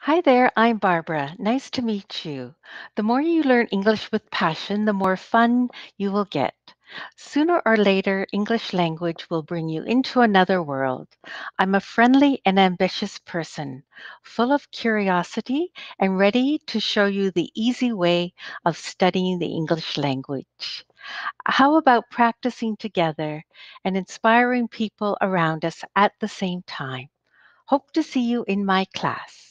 Hi there, I'm Barbara. Nice to meet you. The more you learn English with passion, the more fun you will get. Sooner or later, English language will bring you into another world. I'm a friendly and ambitious person, full of curiosity and ready to show you the easy way of studying the English language. How about practicing together and inspiring people around us at the same time? Hope to see you in my class.